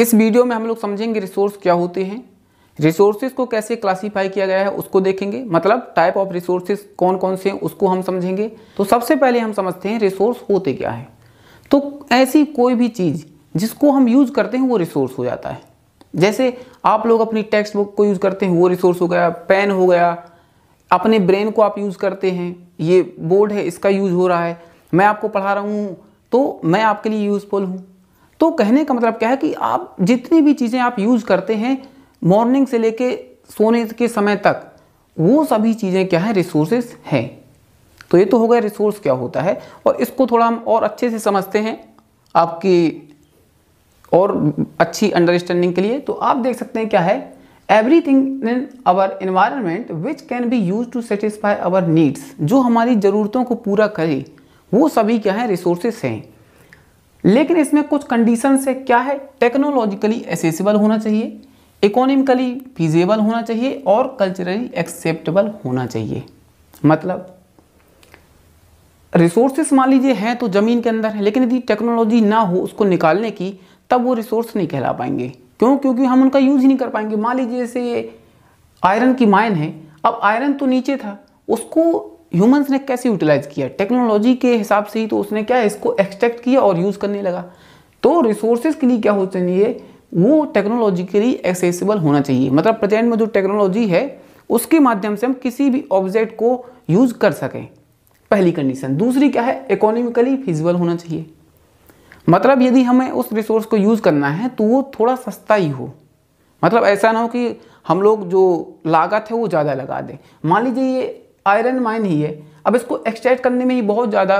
इस वीडियो में हम लोग समझेंगे रिसोर्स क्या होते हैं रिसोर्सेज को कैसे क्लासीफाई किया गया है उसको देखेंगे मतलब टाइप ऑफ रिसोर्सेज कौन कौन से हैं उसको हम समझेंगे तो सबसे पहले हम समझते हैं रिसोर्स होते क्या है तो ऐसी कोई भी चीज़ जिसको हम यूज करते हैं वो रिसोर्स हो जाता है जैसे आप लोग अपनी टेक्स्ट बुक को यूज़ करते हैं वो रिसोर्स हो गया पेन हो गया अपने ब्रेन को आप यूज़ करते हैं ये बोर्ड है इसका यूज हो रहा है मैं आपको पढ़ा रहा हूँ तो मैं आपके लिए यूज़फुल हूँ तो कहने का मतलब क्या है कि आप जितनी भी चीज़ें आप यूज़ करते हैं मॉर्निंग से लेके सोने के समय तक वो सभी चीज़ें क्या है रिसोर्सेस हैं तो ये तो हो गया रिसोर्स क्या होता है और इसको थोड़ा हम और अच्छे से समझते हैं आपकी और अच्छी अंडरस्टैंडिंग के लिए तो आप देख सकते हैं क्या है everything in our environment which can be use to satisfy our needs जो हमारी ज़रूरतों को पूरा करे वो सभी क्या है रिसोर्सेस हैं लेकिन इसमें कुछ कंडीशन है क्या है टेक्नोलॉजिकली एसेसिबल होना चाहिए इकोनॉमिकली फिजेबल होना चाहिए और कल्चरली एक्सेप्टेबल होना चाहिए मतलब रिसोर्सेस मान लीजिए हैं तो ज़मीन के अंदर है लेकिन यदि टेक्नोलॉजी ना हो उसको निकालने की तब वो रिसोर्स नहीं कहला पाएंगे क्यों क्योंकि हम उनका यूज़ ही नहीं कर पाएंगे मान लीजिए जैसे ये आयरन की माइन है अब आयरन तो नीचे था उसको ह्यूमंस ने कैसे यूटिलाइज किया टेक्नोलॉजी के हिसाब से ही तो उसने क्या इसको एक्सट्रैक्ट किया और यूज़ करने लगा तो रिसोर्सेज के लिए क्या होना चाहिए वो टेक्नोलॉजिकली एक्सेसिबल होना चाहिए मतलब प्रेजेंट में जो टेक्नोलॉजी है उसके माध्यम से हम किसी भी ऑब्जेक्ट को यूज़ कर सकें पहली कंडीशन दूसरी क्या है इकोनॉमिकली फिजिबल होना चाहिए मतलब यदि हमें उस रिसोर्स को यूज़ करना है तो वो थोड़ा सस्ता ही हो मतलब ऐसा ना हो कि हम लोग जो लागत है वो ज़्यादा लगा दें मान लीजिए ये आयरन माइन ही है अब इसको एक्सट्रैक्ट करने में ही बहुत ज़्यादा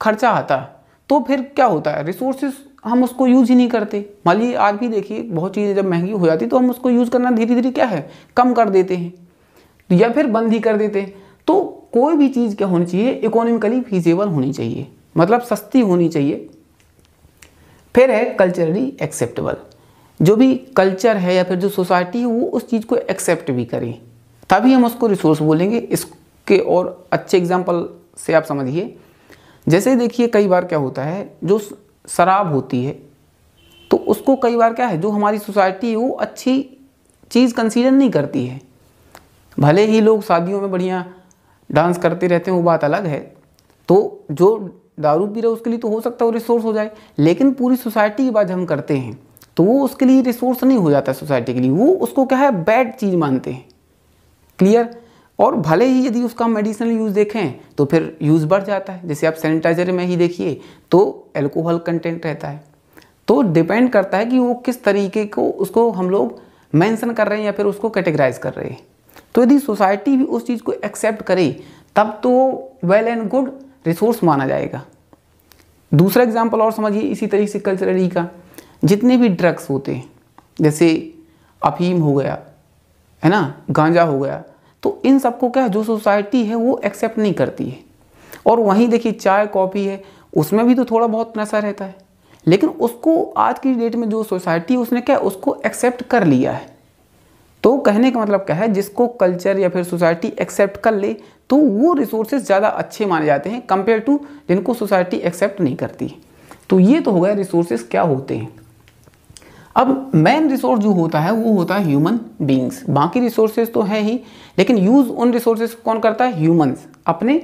खर्चा आता है तो फिर क्या होता है रिसोर्सेज हम उसको यूज ही नहीं करते मान लीजिए आज भी देखिए बहुत चीज़ें जब महंगी हो जाती तो हम उसको यूज़ करना धीरे धीरे क्या है कम कर देते हैं या फिर बंद ही कर देते हैं तो कोई भी चीज़ क्या होनी चाहिए इकोनॉमिकली फीजेबल होनी चाहिए मतलब सस्ती होनी चाहिए फिर है कल्चरली एक्सेप्टेबल जो भी कल्चर है या फिर जो सोसाइटी है वो उस चीज़ को एक्सेप्ट भी करें तभी हम उसको रिसोर्स बोलेंगे इस के और अच्छे एग्जाम्पल से आप समझिए जैसे देखिए कई बार क्या होता है जो शराब होती है तो उसको कई बार क्या है जो हमारी सोसाइटी है वो अच्छी चीज़ कंसीडर नहीं करती है भले ही लोग शादियों में बढ़िया डांस करते रहते हैं वो बात अलग है तो जो दारू पी रहे उसके लिए तो हो सकता है वो रिसोर्स हो जाए लेकिन पूरी सोसाइटी की बात हम करते हैं तो वो उसके लिए रिसोर्स नहीं हो जाता सोसाइटी के लिए वो उसको क्या है बैड चीज़ मानते हैं क्लियर और भले ही यदि उसका मेडिसिनल यूज़ देखें तो फिर यूज़ बढ़ जाता है जैसे आप सैनिटाइजर में ही देखिए तो एल्कोहल कंटेंट रहता है तो डिपेंड करता है कि वो किस तरीके को उसको हम लोग मैंसन कर रहे हैं या फिर उसको कैटेगराइज कर रहे हैं तो यदि सोसाइटी भी उस चीज़ को एक्सेप्ट करे तब तो वेल एंड गुड रिसोर्स माना जाएगा दूसरा एग्जाम्पल और समझिए इसी तरीके से कल्चरली का जितने भी ड्रग्स होते हैं जैसे अफीम हो गया है ना गांजा हो गया तो इन सबको क्या है जो सोसाइटी है वो एक्सेप्ट नहीं करती है और वहीं देखिए चाय कॉफ़ी है उसमें भी तो थोड़ा बहुत नशा रहता है लेकिन उसको आज की डेट में जो सोसाइटी उसने क्या उसको एक्सेप्ट कर लिया है तो कहने का मतलब क्या है जिसको कल्चर या फिर सोसाइटी एक्सेप्ट कर ले तो वो रिसोर्सेज ज़्यादा अच्छे माने जाते हैं कंपेयर टू जिनको सोसाइटी एक्सेप्ट नहीं करती तो ये तो हो गया रिसोर्सेज क्या होते हैं अब मेन रिसोर्स जो होता है वो होता है ह्यूमन बींग्स बाकी रिसोर्सेज तो है ही लेकिन यूज़ उन रिसोर्सेज कौन करता है ह्यूमंस अपने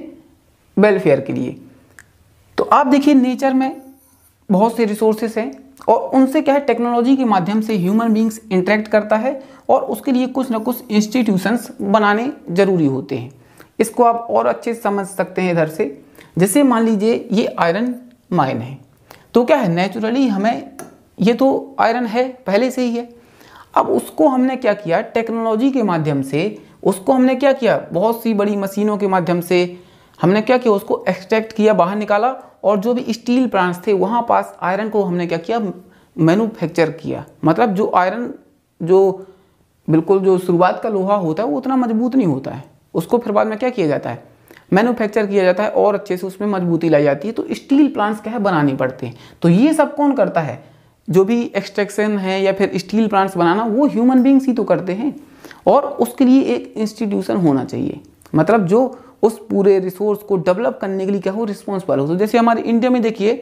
वेलफेयर के लिए तो आप देखिए नेचर में बहुत से रिसोर्सेस हैं और उनसे क्या है टेक्नोलॉजी के माध्यम से ह्यूमन बींग्स इंटरेक्ट करता है और उसके लिए कुछ ना कुछ इंस्टीट्यूशंस बनाने ज़रूरी होते हैं इसको आप और अच्छे समझ सकते हैं इधर से जैसे मान लीजिए ये आयरन माइन है तो क्या है नेचुरली हमें ये तो आयरन है पहले से ही है अब उसको हमने क्या किया टेक्नोलॉजी के माध्यम से उसको हमने क्या किया बहुत सी बड़ी मशीनों के माध्यम से हमने क्या किया उसको एक्सट्रैक्ट किया बाहर निकाला और जो भी स्टील प्लांट्स थे वहाँ पास आयरन को हमने क्या किया मैनुफैक्चर किया मतलब जो आयरन जो बिल्कुल जो शुरुआत का लोहा होता है वो उतना मजबूत नहीं होता है उसको फिर बाद में क्या किया जाता है मैन्युफैक्चर किया जाता है और अच्छे से उसमें मजबूती लाई जाती है तो स्टील प्लांट्स क्या है बनाने पड़ते हैं तो ये सब कौन करता है जो भी एक्सट्रैक्शन है या फिर स्टील प्लांट्स बनाना वो ह्यूमन बींग्स ही तो करते हैं और उसके लिए एक इंस्टीट्यूशन होना चाहिए मतलब जो उस पूरे रिसोर्स को डेवलप करने के लिए क्या हो रिस्पॉन्सिबल हो तो जैसे हमारे इंडिया में देखिए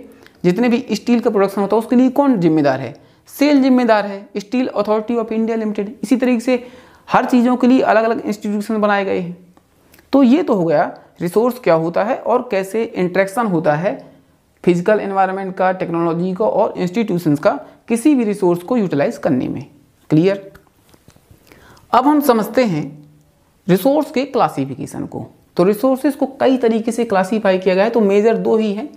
जितने भी स्टील का प्रोडक्शन होता है उसके लिए कौन जिम्मेदार है सेल जिम्मेदार है steel authority of India limited इसी तरीके से हर चीज़ों के लिए अलग अलग इंस्टीट्यूशन बनाए गए हैं तो ये तो हो गया रिसोर्स क्या होता है और कैसे इंट्रैक्शन होता है फिजिकल एनवायरनमेंट का टेक्नोलॉजी का और इंस्टीट्यूशंस का किसी भी रिसोर्स को यूटिलाइज करने में क्लियर अब हम समझते हैं रिसोर्स के क्लासिफिकेशन को तो रिसोर्सेज को कई तरीके से क्लासीफाई किया गया है तो मेजर दो ही है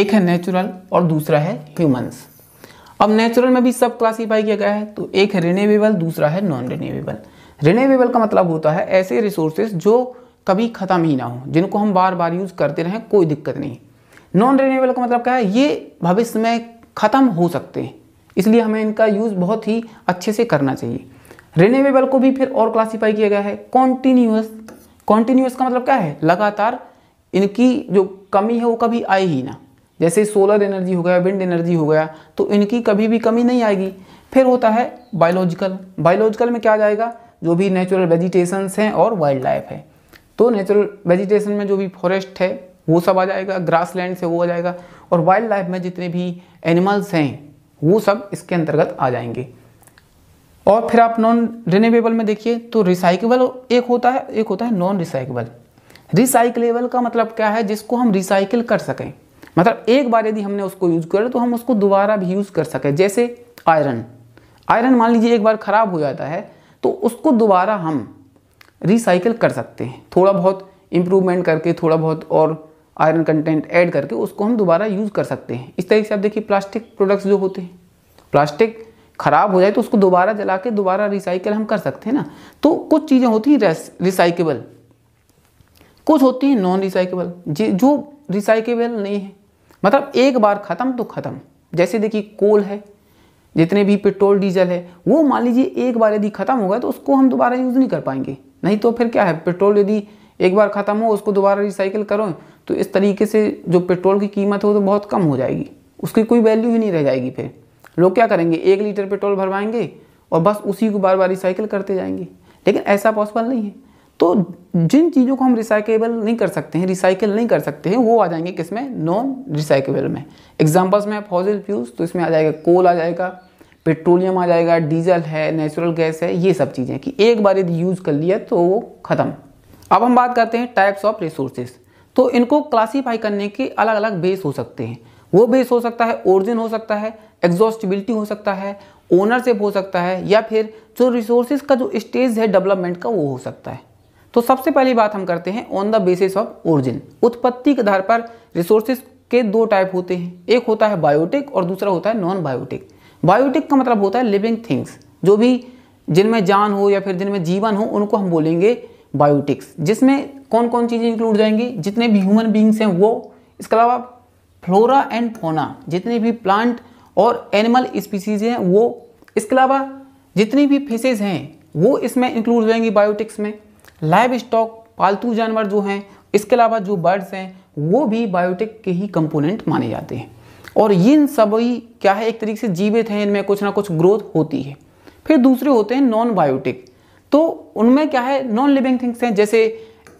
एक है नेचुरल और दूसरा है ह्यूमंस अब नेचुरल में भी सब क्लासीफाई किया गया है तो एक है रिनेवेबल दूसरा है नॉन रिनेवेबल रिनेवेबल का मतलब होता है ऐसे रिसोर्सेज जो कभी ख़त्म ही ना हो जिनको हम बार बार यूज़ करते रहें कोई दिक्कत नहीं नॉन रिन्यूएबल का मतलब क्या है ये भविष्य में ख़त्म हो सकते हैं इसलिए हमें इनका यूज़ बहुत ही अच्छे से करना चाहिए रिन्यूएबल को भी फिर और क्लासीफाई किया गया है कॉन्टीन्यूस कॉन्टीन्यूस का मतलब क्या है लगातार इनकी जो कमी है वो कभी आए ही ना जैसे सोलर एनर्जी हो गया विंड एनर्जी हो गया तो इनकी कभी भी कमी नहीं आएगी फिर होता है बायोलॉजिकल बायोलॉजिकल में क्या जाएगा जो भी नेचुरल वेजिटेशंस हैं और वाइल्ड लाइफ है तो नेचुरल वेजिटेशन में जो भी फॉरेस्ट है वो सब आ जाएगा ग्रास लैंड से वो आ जाएगा और वाइल्ड लाइफ में जितने भी एनिमल्स हैं वो सब इसके अंतर्गत आ जाएंगे और फिर आप नॉन रिनेबल में देखिए तो रिसाइकेबल एक होता है एक होता है नॉन रिसाइकेबल रिसाइकलेबल का मतलब क्या है जिसको हम रिसाइकिल कर सकें मतलब एक बार यदि हमने उसको यूज़ कर तो हम उसको दोबारा भी यूज़ कर सकें जैसे आयरन आयरन मान लीजिए एक बार ख़राब हो जाता है तो उसको दोबारा हम रिसाइकिल कर सकते हैं थोड़ा बहुत इम्प्रूवमेंट करके थोड़ा बहुत और आयरन कंटेंट ऐड करके उसको हम दोबारा यूज़ कर सकते हैं इस तरीके से आप देखिए प्लास्टिक प्रोडक्ट्स जो होते हैं प्लास्टिक ख़राब हो जाए तो उसको दोबारा जला के दोबारा रिसाइकल हम कर सकते हैं ना तो कुछ चीज़ें होती हैं रिसाइकेबल कुछ होती हैं नॉन रिसाइकेबल जो रिसाइकेबल नहीं है मतलब एक बार ख़त्म तो ख़त्म जैसे देखिए कोल है जितने भी पेट्रोल डीजल है वो मान लीजिए एक बार यदि ख़त्म होगा तो उसको हम दोबारा यूज़ नहीं कर पाएंगे नहीं तो फिर क्या है पेट्रोल यदि एक बार ख़त्म हो उसको दोबारा रिसाइकिल करो तो इस तरीके से जो पेट्रोल की कीमत हो तो बहुत कम हो जाएगी उसकी कोई वैल्यू ही नहीं रह जाएगी फिर लोग क्या करेंगे एक लीटर पेट्रोल भरवाएंगे और बस उसी को बार बार रिसाइकिल करते जाएंगे लेकिन ऐसा पॉसिबल नहीं है तो जिन चीज़ों को हम रिसाइकेबल नहीं कर सकते हैं रिसाइकिल नहीं कर सकते हैं वो आ जाएंगे किस में नॉन रिसाइकेबल में एग्जाम्पल्स में फॉजिल फ्यूज तो इसमें आ जाएगा कोल आ जाएगा पेट्रोलियम आ जाएगा डीजल है नेचुरल गैस है ये सब चीज़ें कि एक बार यदि यूज़ कर लिया तो वो ख़त्म अब हम बात करते हैं टाइप्स ऑफ रिसोर्सेज तो इनको क्लासीफाई करने के अलग अलग बेस हो सकते हैं वो बेस हो सकता है ओरिजिन हो सकता है एग्जॉस्टिबिलिटी हो सकता है ओनरशिप हो सकता है या फिर जो रिसोर्सेज का जो स्टेज है डेवलपमेंट का वो हो सकता है तो सबसे पहली बात हम करते हैं on the basis of origin उत्पत्ति के आधार पर रिसोर्सेज के दो टाइप होते हैं एक होता है बायोटिक और दूसरा होता है नॉन बायोटिक बायोटिक का मतलब होता है लिविंग थिंग्स जो भी जिनमें जान हो या फिर जिनमें जीवन हो उनको हम बोलेंगे बायोटिक्स जिसमें कौन कौन चीज़ें इंक्लूड जाएंगी जितने भी ह्यूमन बींग्स हैं वो इसके अलावा फ्लोरा एंड फोना जितने भी प्लांट और एनिमल स्पीसीज हैं वो इसके अलावा जितनी भी फिशेज हैं वो इसमें इंक्लूड जाएंगी बायोटिक्स में लाइव स्टॉक पालतू जानवर जो हैं इसके अलावा जो बर्ड्स हैं वो भी बायोटिक के ही कंपोनेंट माने जाते हैं और इन सभी क्या है एक तरीके से जीवित हैं इनमें कुछ ना कुछ ग्रोथ होती है फिर दूसरे होते हैं नॉन बायोटिक तो उनमें क्या है नॉन लिविंग थिंग्स हैं जैसे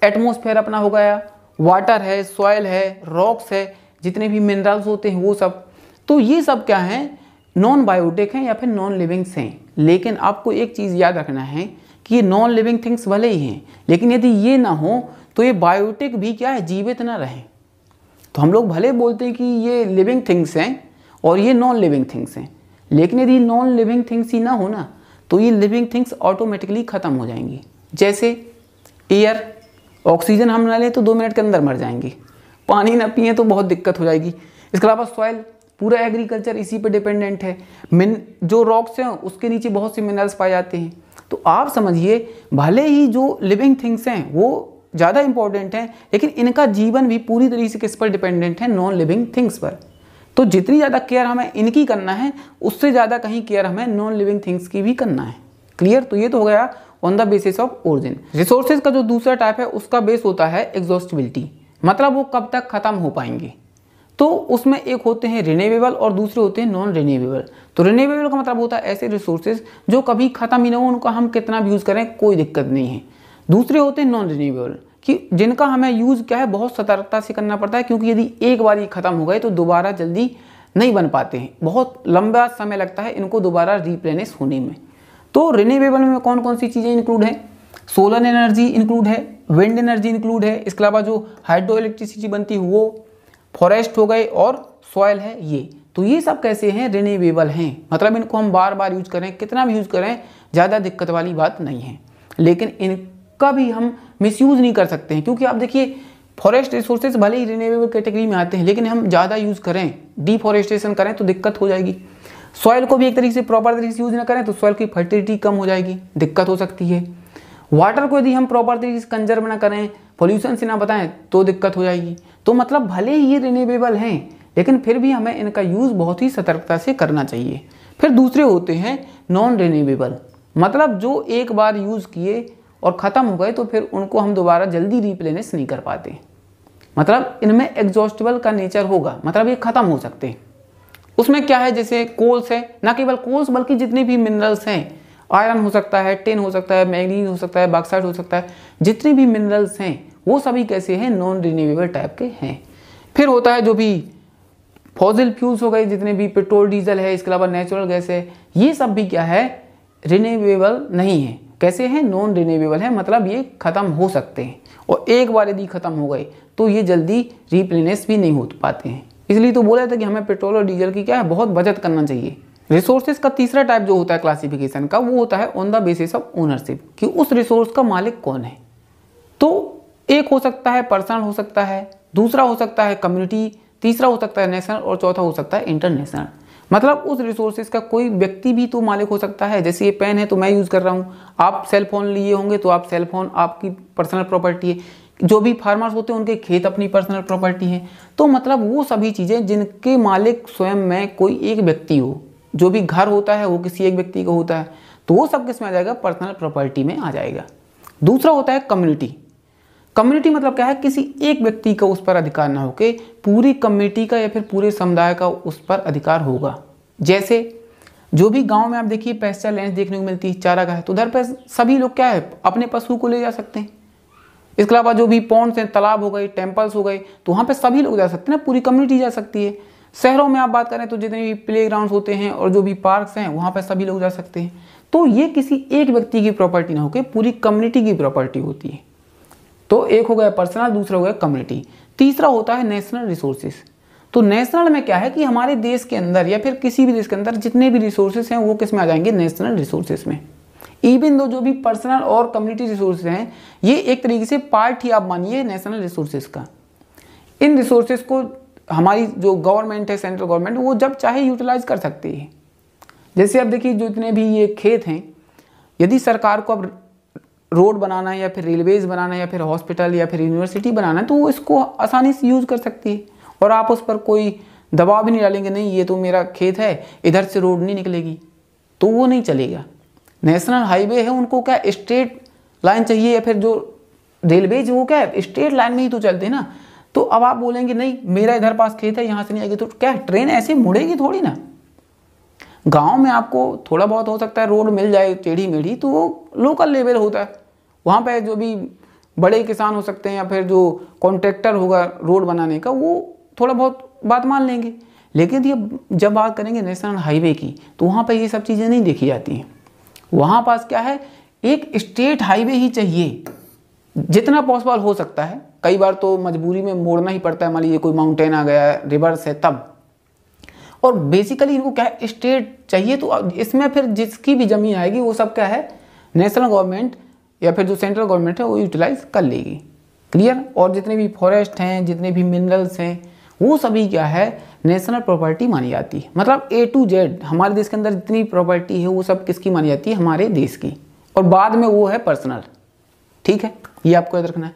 एटमोसफेयर अपना हो गया वाटर है सॉयल है रॉक्स है जितने भी मिनरल्स होते हैं वो सब तो ये सब क्या हैं नॉन बायोटिक हैं या फिर नॉन लिविंग्स हैं लेकिन आपको एक चीज़ याद रखना है कि ये नॉन लिविंग थिंग्स भले ही हैं लेकिन यदि ये ना हो तो ये बायोटिक भी क्या है जीवित ना रहें तो हम लोग भले बोलते हैं कि ये लिविंग थिंग्स हैं और ये नॉन लिविंग थिंग्स हैं लेकिन यदि नॉन लिविंग थिंग्स ही ना हो ना तो ये लिविंग थिंग्स ऑटोमेटिकली ख़त्म हो जाएंगी जैसे एयर ऑक्सीजन हम ना लें तो दो मिनट के अंदर मर जाएंगे पानी ना पिए तो बहुत दिक्कत हो जाएगी इसके अलावा सॉयल पूरा एग्रीकल्चर इसी पे डिपेंडेंट है मिन जो रॉक्स हैं उसके नीचे बहुत से मिनरल्स पाए जाते हैं तो आप समझिए भले ही जो लिविंग थिंग्स हैं वो ज़्यादा इंपॉर्टेंट हैं लेकिन इनका जीवन भी पूरी तरीके से किस पर डिपेंडेंट है नॉन लिविंग थिंग्स पर तो जितनी ज़्यादा केयर हमें इनकी करना है उससे ज़्यादा कहीं केयर हमें नॉन लिविंग थिंग्स की भी करना है क्लियर तो ये तो हो गया on the basis of origin resources का जो दूसरा टाइप है उसका बेस होता है एग्जॉस्टिबिलिटी मतलब वो कब तक ख़त्म हो पाएंगे तो उसमें एक होते हैं रिनेवेबल और दूसरे होते हैं नॉन रिनेवेबल तो रिनेवेबल का मतलब होता है ऐसे रिसोर्सेज जो कभी ख़त्म ही ना हो उनका हम कितना भी यूज़ करें कोई दिक्कत नहीं है दूसरे होते हैं नॉन रिनेवेबल कि जिनका हमें यूज़ क्या है बहुत सतर्कता से करना पड़ता है क्योंकि यदि एक बार ये ख़त्म हो गए तो दोबारा जल्दी नहीं बन पाते हैं बहुत लंबा समय लगता है इनको दोबारा रिप्लेनेस होने में तो रिन्यूएबल में कौन कौन सी चीज़ें इंक्लूड हैं सोलर एनर्जी इंक्लूड है विंड एनर्जी इंक्लूड है इसके अलावा जो हाइड्रो इलेक्ट्रिसिटी बनती है वो फॉरेस्ट हो गए और सॉयल है ये तो ये सब कैसे हैं रिन्यूएबल हैं मतलब इनको हम बार बार यूज करें कितना भी यूज करें ज़्यादा दिक्कत वाली बात नहीं है लेकिन इन कभी भी हम मिसयूज़ नहीं कर सकते हैं क्योंकि आप देखिए फॉरेस्ट रिसोर्सेज भले ही रिन्यूएबल कैटेगरी में आते हैं लेकिन हम ज़्यादा यूज़ करें डिफॉरेस्टेशन करें तो दिक्कत हो जाएगी सॉयल को भी एक तरीके से प्रॉपर तरीके से यूज़ ना करें तो सॉयल की फर्टिलिटी कम हो जाएगी दिक्कत हो सकती है वाटर को यदि हम प्रॉपर तरीके से कंजर्व ना करें पोल्यूशन से ना बताएं तो दिक्कत हो जाएगी तो मतलब भले ही ये रिन्यूएबल हैं लेकिन फिर भी हमें इनका यूज़ बहुत ही सतर्कता से करना चाहिए फिर दूसरे होते हैं नॉन रिन्यूएबल मतलब जो एक बार यूज़ किए और ख़त्म हो गए तो फिर उनको हम दोबारा जल्दी रिप्लेनेस नहीं कर पाते मतलब इनमें एग्जॉस्टेबल का नेचर होगा मतलब ये ख़त्म हो सकते हैं उसमें क्या है जैसे कोल्स है ना केवल कोल्स बल्कि जितने भी मिनरल्स हैं आयरन हो सकता है टेन हो सकता है मैगनीज हो सकता है बाक्साइड हो सकता है जितने भी मिनरल्स हैं वो सभी कैसे हैं नॉन रिन्यूएबल टाइप के हैं फिर होता है जो भी फॉजिल फ्यूल्स हो गए जितने भी पेट्रोल डीजल है इसके अलावा नेचुरल गैस है ये सब भी क्या है रिन्यूएबल नहीं है कैसे हैं नॉन रिन्यूएबल है मतलब ये ख़त्म हो सकते हैं और एक बार यदि ख़त्म हो गए तो ये जल्दी रिप्लेनेस भी नहीं हो पाते हैं इसलिए तो बोला था कि हमें पेट्रोल और डीजल की क्या है बहुत बचत करना चाहिए रिसोर्सेज का तीसरा टाइप जो होता है क्लासिफिकेशन का वो होता है on the basis of ownership कि उस रिसोर्स का मालिक कौन है तो एक हो सकता है पर्सनल हो सकता है दूसरा हो सकता है कम्युनिटी तीसरा हो सकता है नेशनल और चौथा हो सकता है इंटरनेशनल मतलब उस रिसोर्सेज का कोई व्यक्ति भी तो मालिक हो सकता है जैसे ये पेन है तो मैं यूज़ कर रहा हूँ आप सेल फोन लिए होंगे तो आप सेल फोन आपकी पर्सनल प्रॉपर्टी है जो भी फार्मर्स होते हैं उनके खेत अपनी पर्सनल प्रॉपर्टी है तो मतलब वो सभी चीज़ें जिनके मालिक स्वयं में कोई एक व्यक्ति हो जो भी घर होता है वो किसी एक व्यक्ति का होता है तो वो सब किस में आ जाएगा पर्सनल प्रॉपर्टी में आ जाएगा दूसरा होता है कम्युनिटी कम्युनिटी मतलब क्या है किसी एक व्यक्ति का उस पर अधिकार ना होके पूरी कम्युनिटी का या फिर पूरे समुदाय का उस पर अधिकार होगा जैसे जो भी गांव में आप देखिए पैसा लैंड देखने को मिलती है चारा गाह तो उधर पर सभी लोग क्या है अपने पशु को ले जा सकते हैं इसके अलावा जो भी पॉन्ड्स हैं तालाब हो गए टेम्पल्स हो गए तो वहाँ पर सभी लोग जा सकते हैं ना पूरी कम्युनिटी जा सकती है शहरों में आप बात करें तो जितने भी प्ले होते हैं और जो भी पार्क्स हैं वहाँ पर सभी लोग जा सकते हैं तो ये किसी एक व्यक्ति की प्रॉपर्टी ना होकर पूरी कम्युनिटी की प्रॉपर्टी होती है तो एक हो गया पर्सनल दूसरा हो गया कम्युनिटी तीसरा होता है नेशनल रिसोर्सेज तो नेशनल में क्या है कि हमारे देश के अंदर या फिर किसी भी देश के अंदर जितने भी रिसोर्सेज हैं वो किस में आ जाएंगे नेशनल रिसोर्सेज में इवन दो जो भी पर्सनल और कम्युनिटी रिसोर्सेज हैं ये एक तरीके से पार्ट ही आप मानिए नेशनल रिसोर्सेज का इन रिसोर्सेज को हमारी जो गवर्नमेंट है सेंट्रल गवर्नमेंट वो जब चाहे यूटिलाइज कर सकती है जैसे आप देखिए जो इतने भी ये खेत हैं यदि सरकार को अब रोड बनाना है या फिर रेलवेज़ बनाना है या फिर हॉस्पिटल या फिर यूनिवर्सिटी बनाना है तो वो इसको आसानी से यूज़ कर सकती है और आप उस पर कोई दबाव भी नहीं डालेंगे नहीं ये तो मेरा खेत है इधर से रोड नहीं निकलेगी तो वो नहीं चलेगा नेशनल हाईवे है उनको क्या स्टेट लाइन चाहिए या फिर जो रेलवेज वो क्या है स्टेट लाइन में ही तो चलते ना तो अब आप बोलेंगे नहीं मेरा इधर पास खेत है यहाँ से नहीं आएगी तो क्या ट्रेन ऐसे मुड़ेगी थोड़ी ना गांव में आपको थोड़ा बहुत हो सकता है रोड मिल जाए टेढ़ी मेढ़ी तो वो लोकल लेवल होता है वहाँ पर जो भी बड़े किसान हो सकते हैं या फिर जो कॉन्ट्रैक्टर होगा रोड बनाने का वो थोड़ा बहुत बात मान लेंगे लेकिन ये जब बात करेंगे नेशनल हाईवे की तो वहाँ पर ये सब चीज़ें नहीं देखी जाती हैं वहाँ पास क्या है एक स्टेट हाईवे ही चाहिए जितना पॉसिबल हो सकता है कई बार तो मजबूरी में मोड़ना ही पड़ता है मान लीजिए कोई माउंटेन आ गया रिवर्स है तब और बेसिकली इनको क्या है स्टेट चाहिए तो इसमें फिर जिसकी भी ज़मीन आएगी वो सब क्या है नेशनल गवर्नमेंट या फिर जो सेंट्रल गवर्नमेंट है वो यूटिलाइज कर लेगी क्लियर और जितने भी फॉरेस्ट हैं जितने भी मिनरल्स हैं वो सभी क्या है नेशनल प्रॉपर्टी मानी जाती है मतलब ए टू जेड हमारे देश के अंदर जितनी प्रॉपर्टी है वो सब किसकी मानी जाती है हमारे देश की और बाद में वो है पर्सनल ठीक है ये आपको याद रखना है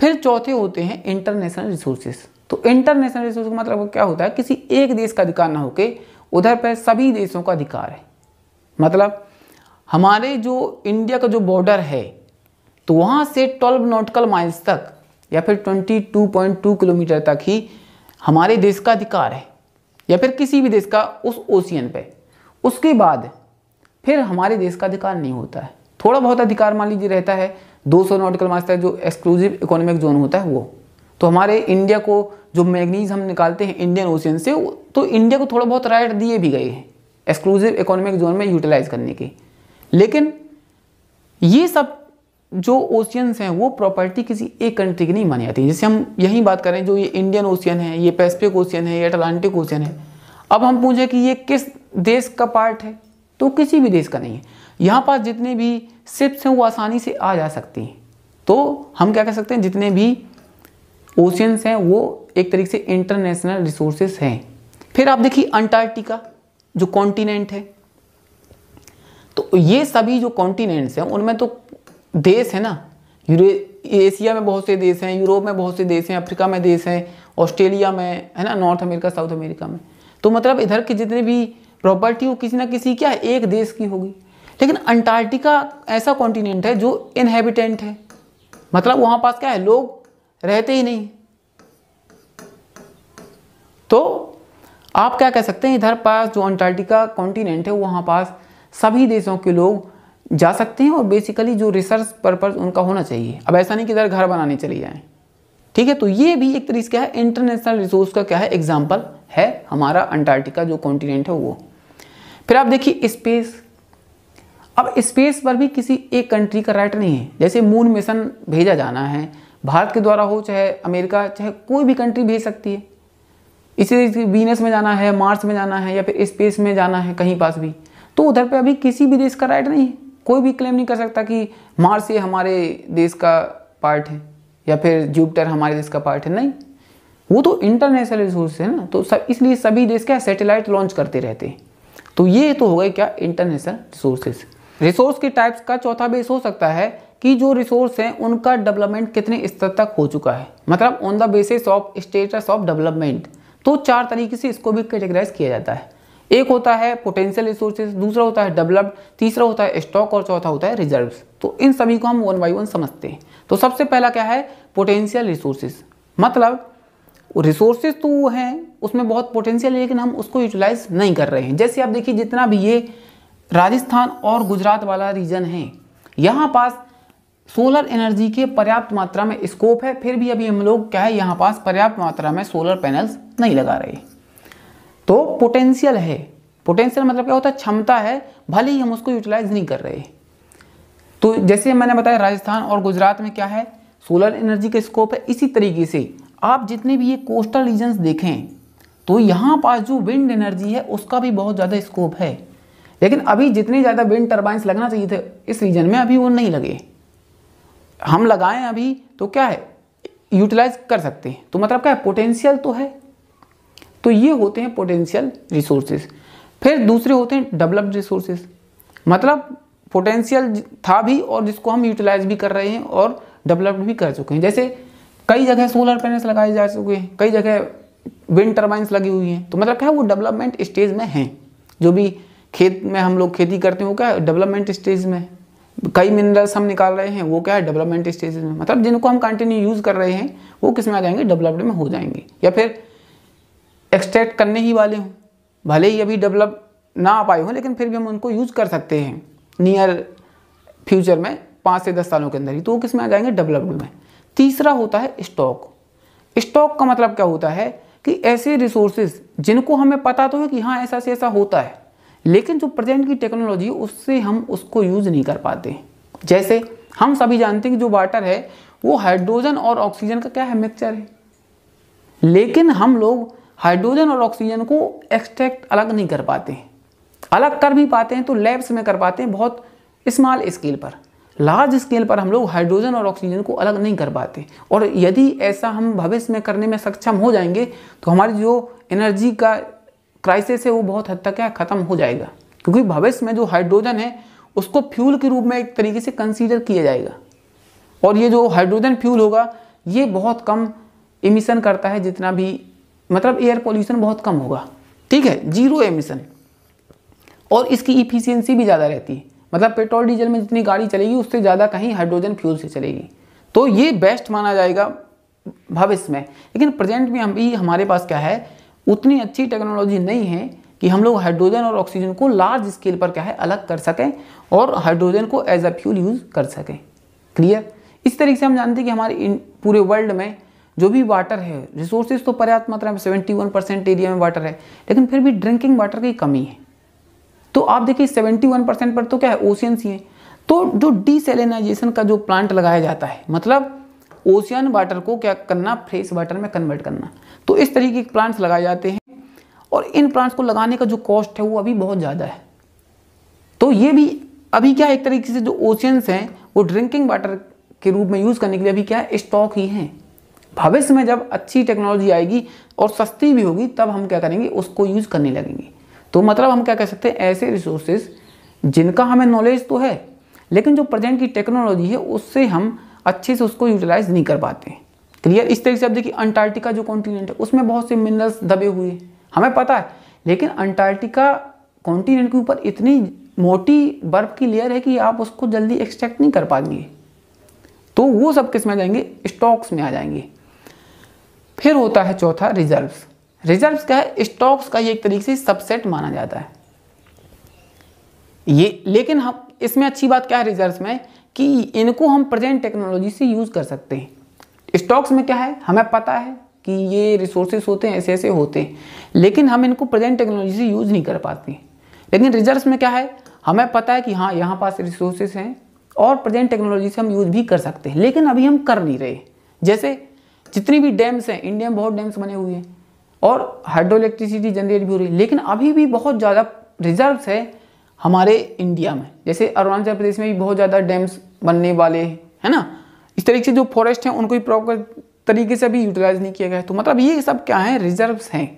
फिर चौथे होते हैं इंटरनेशनल रिसोर्सेज़ तो इंटरनेशनल रिसोर्स का मतलब क्या होता है किसी एक देश का अधिकार ना होके उधर पर सभी देशों का अधिकार है मतलब हमारे जो इंडिया का जो बॉर्डर है तो वहाँ से 12 नॉटिकल माइल्स तक या फिर 22.2 किलोमीटर तक ही हमारे देश का अधिकार है या फिर किसी भी देश का उस ओशियन पे उसके बाद फिर हमारे देश का अधिकार नहीं होता है थोड़ा बहुत अधिकार मान लीजिए रहता है 200 नॉटिकल माइल्स तक जो एक्सक्लूसिव इकोनॉमिक जोन होता है वो तो हमारे इंडिया को जो मैगनीज हम निकालते हैं इंडियन ओशियन से तो इंडिया को थोड़ा बहुत राइट दिए भी गए हैं एक्सक्लूसिव इकोनॉमिक जोन में यूटिलाइज करने के लेकिन ये सब जो ओशियंस हैं वो प्रॉपर्टी किसी एक कंट्री की नहीं मानी जाती जैसे हम यही बात करें जो ये इंडियन ओशियन है ये पैसिफिक ओशियन है ये अटलांटिक ओशियन है अब हम पूछें कि ये किस देश का पार्ट है तो किसी भी देश का नहीं है यहाँ पास जितने भी शिप्स हैं वो आसानी से आ जा सकती हैं तो हम क्या कह सकते हैं जितने भी ओशियंस हैं वो एक तरीके से इंटरनेशनल रिसोर्सेस हैं फिर आप देखिए अंटार्कटिका जो कॉन्टिनेंट है तो ये सभी जो कॉन्टिनेंट्स हैं उनमें तो देश है ना एशिया में बहुत से देश हैं यूरोप में बहुत से देश हैं अफ्रीका में देश हैं ऑस्ट्रेलिया में है ना नॉर्थ अमेरिका साउथ अमेरिका में तो मतलब इधर के जितने भी प्रॉपर्टी हो किसी ना किसी क्या एक देश की होगी लेकिन अंटार्कटिका ऐसा कॉन्टिनेंट है जो इनहेबिटेंट है मतलब वहाँ पास क्या है लोग रहते ही नहीं तो आप क्या कह सकते हैं इधर पास जो अंटार्कटिका कॉन्टिनेंट है वहाँ पास सभी देशों के लोग जा सकते हैं और बेसिकली जो रिसर्च पर्पज उनका होना चाहिए अब ऐसा नहीं कि इधर घर बनाने चले जाएँ ठीक है तो ये भी एक तरीके का है इंटरनेशनल रिसोर्स का क्या है एग्जाम्पल है हमारा अंटार्कटिका जो कॉन्टिनेंट है वो फिर आप देखिए स्पेस अब स्पेस पर भी किसी एक कंट्री का राइट नहीं है जैसे मून मिशन भेजा जाना है भारत के द्वारा हो चाहे अमेरिका चाहे कोई भी कंट्री भेज सकती है इसे वीनस में जाना है मार्स में जाना है या फिर स्पेस में जाना है कहीं पास भी तो उधर पे अभी किसी भी देश का राइट नहीं है कोई भी क्लेम नहीं कर सकता कि मार्स ये हमारे देश का पार्ट है या फिर जुपिटर हमारे देश का पार्ट है नहीं वो तो इंटरनेशनल रिसोर्स है ना तो सब इसलिए सभी देश क्या सैटेलाइट लॉन्च करते रहते हैं तो ये तो हो गए क्या इंटरनेशनल रिसोर्सेज रिसोर्स के टाइप्स का चौथा बेस हो सकता है कि जो रिसोर्स हैं उनका डेवलपमेंट कितने स्तर तक हो चुका है मतलब on the basis of status of development तो चार तरीके से इसको भी कैटेगराइज किया जाता है एक होता है पोटेंशियल रिसोर्सेज दूसरा होता है डेवलप्ड तीसरा होता है स्टॉक और चौथा होता है रिजर्व तो इन सभी को हम वन बाई वन समझते हैं तो सबसे पहला क्या है पोटेंशियल रिसोर्सेज मतलब रिसोर्सेज तो वो हैं उसमें बहुत पोटेंशियल है लेकिन हम उसको यूटिलाइज नहीं कर रहे हैं जैसे आप देखिए जितना भी ये राजस्थान और गुजरात वाला रीजन है यहाँ पास सोलर एनर्जी के पर्याप्त मात्रा में स्कोप है फिर भी अभी हम लोग क्या है यहाँ पास पर्याप्त मात्रा में सोलर पैनल्स नहीं लगा रहे तो पोटेंशियल है पोटेंशियल मतलब क्या होता है क्षमता है भले ही हम उसको यूटिलाइज नहीं कर रहे तो जैसे मैंने बताया राजस्थान और गुजरात में क्या है सोलर एनर्जी का स्कोप है इसी तरीके से आप जितने भी ये कोस्टल रीजन्स देखें तो यहाँ पास जो विंड एनर्जी है उसका भी बहुत ज़्यादा स्कोप है लेकिन अभी जितने ज़्यादा विंड टर्बाइंस लगना चाहिए थे इस रीजन में अभी वो नहीं लगे हम लगाएं अभी तो क्या है यूटिलाइज कर सकते हैं तो मतलब क्या है पोटेंशियल तो है तो ये होते हैं पोटेंशियल रिसोर्सेज फिर दूसरे होते हैं डेवलप्ड रिसोर्सेज मतलब पोटेंशियल था भी और जिसको हम यूटिलाइज भी कर रहे हैं और डेवलप्ड भी कर चुके हैं जैसे कई जगह सोलर पैनल्स लगाए जा चुके हैं कई जगह विंड टर्बाइंस लगी हुई हैं तो मतलब क्या है वो डेवलपमेंट स्टेज में हैं जो भी खेत में हम लोग खेती करते हैं वो क्या डेवलपमेंट स्टेज में है कई मिनरल्स हम निकाल रहे हैं वो क्या है डेवलपमेंट स्टेज में मतलब जिनको हम कंटिन्यू यूज़ कर रहे हैं वो किस में आ जाएंगे डेवलप्ड में हो जाएंगे या फिर एक्सट्रैक्ट करने ही वाले हों भले ही अभी डेवलप ना आ पाए हों लेकिन फिर भी हम उनको यूज़ कर सकते हैं नियर फ्यूचर में पाँच से दस सालों के अंदर ही तो वो किस में आ जाएंगे डेवलप्ड में तीसरा होता है स्टॉक स्टॉक का मतलब क्या होता है कि ऐसे रिसोर्सेज जिनको हमें पता तो है कि हाँ ऐसा से ऐसा होता है लेकिन जो प्रेजेंट की टेक्नोलॉजी उससे हम उसको यूज़ नहीं कर पाते जैसे हम सभी जानते हैं कि जो वाटर है वो हाइड्रोजन और ऑक्सीजन का क्या है मिक्सचर है लेकिन हम लोग हाइड्रोजन और ऑक्सीजन को एक्सट्रैक्ट अलग नहीं कर पाते अलग कर भी पाते हैं तो लैब्स में कर पाते हैं बहुत स्मॉल स्केल पर लार्ज स्केल पर हम लोग हाइड्रोजन और ऑक्सीजन को अलग नहीं कर पाते और यदि ऐसा हम भविष्य में करने में सक्षम हो जाएंगे तो हमारी जो एनर्जी का क्राइसिस है वो बहुत हद तक क्या ख़त्म हो जाएगा क्योंकि भविष्य में जो हाइड्रोजन है उसको फ्यूल के रूप में एक तरीके से कंसीडर किया जाएगा और ये जो हाइड्रोजन फ्यूल होगा ये बहुत कम एमिशन करता है जितना भी मतलब एयर पोल्यूशन बहुत कम होगा ठीक है जीरो एमिशन और इसकी इफिशियंसी भी ज़्यादा रहती है मतलब पेट्रोल डीजल में जितनी गाड़ी चलेगी उससे ज़्यादा कहीं हाइड्रोजन फ्यूल से चलेगी तो ये बेस्ट माना जाएगा भविष्य में लेकिन प्रेजेंट में हम भी हमारे पास क्या है उतनी अच्छी टेक्नोलॉजी नहीं है कि हम लोग हाइड्रोजन और ऑक्सीजन को लार्ज स्केल पर क्या है अलग कर सकें और हाइड्रोजन को एज अ फ्यूल यूज़ कर सकें क्लियर इस तरीके से हम जानते हैं कि हमारे पूरे वर्ल्ड में जो भी वाटर है रिसोर्सेज तो पर्याप्त मात्रा में सेवेंटी वन परसेंट एरिया में वाटर है लेकिन फिर भी ड्रिंकिंग वाटर की कमी है तो आप देखिए सेवेंटी वन परसेंट पर तो क्या है ओशियंस ही हैं तो जो डीसेलिनाइजेशन का जो प्लांट लगाया जाता है मतलब ओशियन वाटर को क्या करना फ्रेश वाटर में कन्वर्ट करना तो इस तरीके के प्लांट्स लगाए जाते हैं और इन प्लांट्स को लगाने का जो कॉस्ट है वो अभी बहुत ज़्यादा है तो ये भी अभी क्या है एक तरीके से जो ओशियंस हैं वो ड्रिंकिंग वाटर के रूप में यूज़ करने के लिए अभी क्या है स्टॉक ही हैं भविष्य में जब अच्छी टेक्नोलॉजी आएगी और सस्ती भी होगी तब हम क्या करेंगे उसको यूज़ करने लगेंगे तो मतलब हम क्या कह सकते हैं ऐसे रिसोर्सेज जिनका हमें नॉलेज तो है लेकिन जो प्रेजेंट की टेक्नोलॉजी है उससे हम अच्छे से उसको यूटिलाइज नहीं कर पाते हैं क्लियर तो इस तरीके से आप देखिए अंटार्कटिका जो कॉन्टिनेंट है उसमें बहुत से मिनरल्स दबे हुए हैं हमें पता है लेकिन अंटार्कटिका कॉन्टिनेंट के ऊपर इतनी मोटी बर्फ की लेयर है कि आप उसको जल्दी एक्सट्रैक्ट नहीं कर पाएंगे तो वो सब किस में आ जाएंगे स्टॉक्स में आ जाएंगे फिर होता है चौथा रिजर्व्स रिजर्व्स क्या है स्टॉक्स का ये एक तरीके से सबसेट माना जाता है ये लेकिन हम इसमें अच्छी बात क्या है रिजर्व्स में कि इनको हम प्रेजेंट टेक्नोलॉजी से यूज़ कर सकते हैं स्टॉक्स में क्या है हमें पता है कि ये रिसोर्सेज होते हैं ऐसे ऐसे होते हैं लेकिन हम इनको प्रेजेंट टेक्नोलॉजी से यूज़ नहीं कर पाते लेकिन रिजर्व में क्या है हमें पता है कि हाँ यहाँ पास रिसोर्सेस हैं और प्रेजेंट टेक्नोलॉजी से हम यूज़ भी कर सकते हैं लेकिन अभी हम कर नहीं रहे जैसे जितनी भी डैम्स हैं इंडिया में बहुत डैम्स बने हुए हैं और हाइड्रो इलेक्ट्रिसिटी जनरेट भी हो रही है लेकिन अभी भी बहुत ज़्यादा रिजर्व है हमारे इंडिया में जैसे अरुणाचल प्रदेश में भी बहुत ज़्यादा डैम्स बनने वाले हैं ना इस तरीके से जो फॉरेस्ट हैं उनको भी प्रॉपर तरीके से अभी यूटिलाइज नहीं किया गया है तो मतलब ये सब क्या है रिजर्व्स हैं